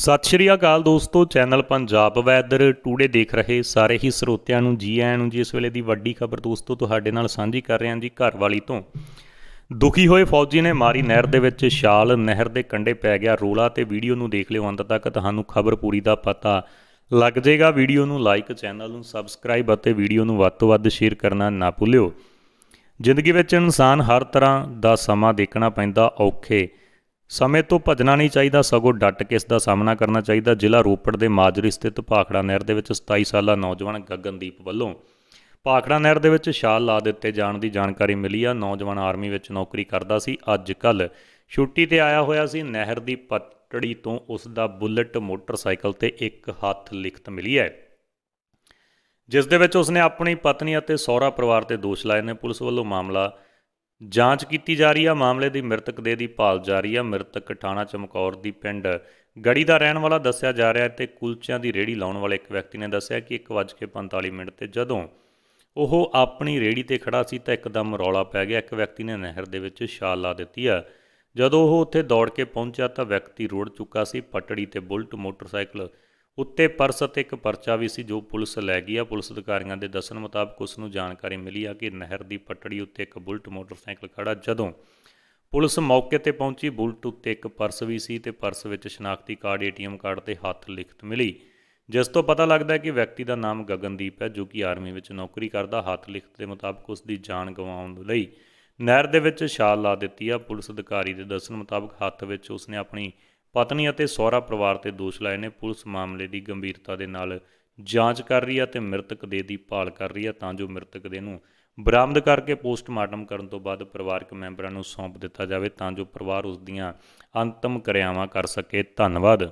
ਸਤਿ ਸ਼੍ਰੀ ਅਕਾਲ ਦੋਸਤੋ channel Punjab weather today ਦੇਖ ਰਹੇ ਸਾਰੇ ਹੀ ਸਰੋਤਿਆਂ ਨੂੰ ਜੀ ਆਇਆਂ ਨੂੰ ਜੀ ਇਸ ਵੇਲੇ ਦੀ ਵੱਡੀ ਖਬਰ ਦੋਸਤੋ ਤੁਹਾਡੇ ਨਾਲ ਸਾਂਝੀ ਕਰ ਰਹੇ ਹਾਂ ਜੀ ਘਰ ਵਾਲੀ ਤੋਂ ਦੁਖੀ ਹੋਏ ਫੌਜੀ ਨੇ ਮਾਰੀ ਨਹਿਰ ਦੇ ਵਿੱਚ ਛਾਲ ਨਹਿਰ ਦੇ ਕੰਢੇ ਪੈ ਗਿਆ ਰੋਲਾ ਤੇ ਵੀਡੀਓ ਨੂੰ ਦੇਖ ਲਿਓ ਅੰਤ ਤੱਕ ਤੁਹਾਨੂੰ ਖਬਰ ਪੂਰੀ ਦਾ ਪਤਾ ਲੱਗ ਜਾਏਗਾ ਵੀਡੀਓ ਨੂੰ ਲਾਈਕ ਚੈਨਲ ਨੂੰ ਸਬਸਕ੍ਰਾਈਬ ਅਤੇ ਵੀਡੀਓ ਨੂੰ ਵੱਧ ਤੋਂ ਵੱਧ ਸ਼ੇਅਰ ਕਰਨਾ ਨਾ ਭੁੱਲਿਓ ਜ਼ਿੰਦਗੀ ਵਿੱਚ ਇਨਸਾਨ ਹਰ ਤਰ੍ਹਾਂ ਦਾ ਸਮਾਂ ਦੇਖਣਾ ਪੈਂਦਾ ਔਖੇ ਸਮੇਂ ਤੋਂ ਭਜਣਾ ਨਹੀਂ ਚਾਹੀਦਾ ਸਗੋਂ ਡਟ ਕੇ ਇਸ ਦਾ ਸਾਹਮਣਾ ਕਰਨਾ ਚਾਹੀਦਾ ਜ਼ਿਲ੍ਹਾ ਰੋਪੜ ਦੇ ਮਾਜਰੀ ਸਥਿਤ ਭਾਖੜਾ ਨਹਿਰ ਦੇ ਵਿੱਚ 27 ਸਾਲਾ ਨੌਜਵਾਨ ਗਗਨਦੀਪ ਵੱਲੋਂ ਭਾਖੜਾ ਨਹਿਰ ਦੇ ਵਿੱਚ ਛਾਲ ਲਾ ਦਿੱਤੇ ਜਾਣ ਦੀ ਜਾਣਕਾਰੀ ਮਿਲੀ ਆ ਨੌਜਵਾਨ ਆਰਮੀ ਵਿੱਚ ਨੌਕਰੀ ਕਰਦਾ ਸੀ ਅੱਜ ਕੱਲ ਛੁੱਟੀ ਤੇ ਆਇਆ ਹੋਇਆ ਸੀ ਨਹਿਰ ਦੀ ਪੱਟੜੀ ਤੋਂ ਉਸ ਦਾ ਬੁਲਟ ਮੋਟਰਸਾਈਕਲ ਤੇ ਇੱਕ ਹੱਥ ਲਿਖਤ ਮਿਲੀ ਹੈ ਜਿਸ ਦੇ ਵਿੱਚ ਉਸਨੇ ਆਪਣੀ ਪਤਨੀ ਅਤੇ ਸਹੁਰਾ ਪਰਿਵਾਰ ਤੇ ਦੋਸ਼ ਲਾਏ ਨੇ ਪੁਲਿਸ ਵੱਲੋਂ ਮਾਮਲਾ ਜਾਂਚ ਕੀਤੀ ਜਾ ਰਹੀ ਆ ਮਾਮਲੇ ਦੀ ਮ੍ਰਿਤਕ ਦੇ ਦੀ ਭਾਲ ਜਾਰੀ ਆ ਮ੍ਰਿਤਕ ਠਾਣਾ ਚਮਕੌਰ ਦੀ ਪਿੰਡ ਗੜੀ ਦਾ ਰਹਿਣ ਵਾਲਾ ਦੱਸਿਆ ਜਾ ਰਿਹਾ ਹੈ ਤੇ ਕੁਲਚਿਆਂ ਦੀ ਰੇੜੀ ਲਾਉਣ ਵਾਲੇ ਇੱਕ ਵਿਅਕਤੀ ਨੇ ਦੱਸਿਆ ਕਿ 1:45 ਮਿੰਟ ਤੇ ਜਦੋਂ ਉਹ ਆਪਣੀ ਰੇੜੀ ਤੇ ਖੜਾ ਸੀ ਤਾਂ ਇੱਕਦਮ ਰੌਲਾ ਪੈ ਗਿਆ ਇੱਕ ਵਿਅਕਤੀ ਨੇ ਨਹਿਰ ਦੇ ਵਿੱਚ ਛਾਲ ਲਾ ਦਿੱਤੀ ਆ ਜਦੋਂ ਉਹ ਉੱਥੇ ਦੌੜ ਕੇ ਪਹੁੰਚਿਆ ਤਾਂ ਵਿਅਕਤੀ ਰੋੜ ਚੁੱਕਾ ਸੀ ਪਟੜੀ ਤੇ ਬੁਲਟ ਮੋਟਰਸਾਈਕਲ ਉੱਤੇ ਪਰਸ ਅਤੇ ਇੱਕ ਪਰਚਾ ਵੀ ਸੀ ਜੋ ਪੁਲਿਸ ਲੈ ਗਈ ਆ ਪੁਲਿਸ ਅਧਿਕਾਰੀਆਂ ਦੇ ਦੱਸਣ ਮੁਤਾਬਕ ਉਸ ਨੂੰ ਜਾਣਕਾਰੀ ਮਿਲੀ ਆ ਕਿ ਨਹਿਰ ਦੀ ਪਟੜੀ ਉੱਤੇ ਇੱਕ ਬੁਲਟ ਮੋਟਰਸਾਈਕਲ ਖੜਾ ਜਦੋਂ ਪੁਲਿਸ ਮੌਕੇ ਤੇ ਪਹੁੰਚੀ ਬੁਲਟ ਉੱਤੇ ਇੱਕ ਪਰਸ ਵੀ ਸੀ ਤੇ ਪਰਸ ਵਿੱਚ ਸ਼ਨਾਖਤੀ ਕਾਰਡ ਏਟੀਐਮ ਕਾਰਡ ਤੇ ਹੱਥ ਲਿਖਤ ਮਿਲੀ ਜਿਸ ਤੋਂ ਪਤਾ ਲੱਗਦਾ ਹੈ ਕਿ ਵਿਅਕਤੀ ਦਾ ਨਾਮ ਗਗਨਦੀਪ ਹੈ ਜੋ ਕਿ ਆਰਮੀ ਵਿੱਚ ਨੌਕਰੀ ਕਰਦਾ ਹੱਥ ਲਿਖਤ ਦੇ ਮੁਤਾਬਕ ਉਸ ਦੀ ਜਾਨ ਗਵਾਉਣ ਲਈ ਨਹਿਰ ਦੇ ਵਿੱਚ ਛਾਲ ਲਾ ਦਿੱਤੀ ਆ ਪੁਲਿਸ ਅਧਿਕਾਰੀ ਦੇ ਦੱਸਣ ਮੁਤਾਬਕ ਹੱਥ ਵਿੱਚ ਉਸਨੇ ਆਪਣੀ ਪਤਨੀ ਅਤੇ ਸਹੁਰਾ ਪਰਿਵਾਰ ਤੇ ਦੋਸ਼ ਲਾਏ ਨੇ ਪੁਲਿਸ ਮਾਮਲੇ ਦੀ ਗੰਭੀਰਤਾ ਦੇ ਨਾਲ ਜਾਂਚ ਕਰ ਰਹੀ ਹੈ ਤੇ ਮ੍ਰਿਤਕ ਦੇ ਦੀ ਭਾਲ ਕਰ ਰਹੀ ਹੈ ਤਾਂ ਜੋ ਮ੍ਰਿਤਕ ਦੇ ਨੂੰ ਬਰਾਮਦ ਕਰਕੇ ਪੋਸਟਮਾਰਟਮ ਕਰਨ ਤੋਂ ਬਾਅਦ ਪਰਿਵਾਰਕ ਮੈਂਬਰਾਂ ਨੂੰ ਸੌਂਪ ਦਿੱਤਾ ਜਾਵੇ ਤਾਂ ਜੋ ਪਰਿਵਾਰ ਉਸ ਦੀਆਂ ਅੰਤਮ ਕਿਰਿਆਵਾਂ ਕਰ ਸਕੇ ਧੰਨਵਾਦ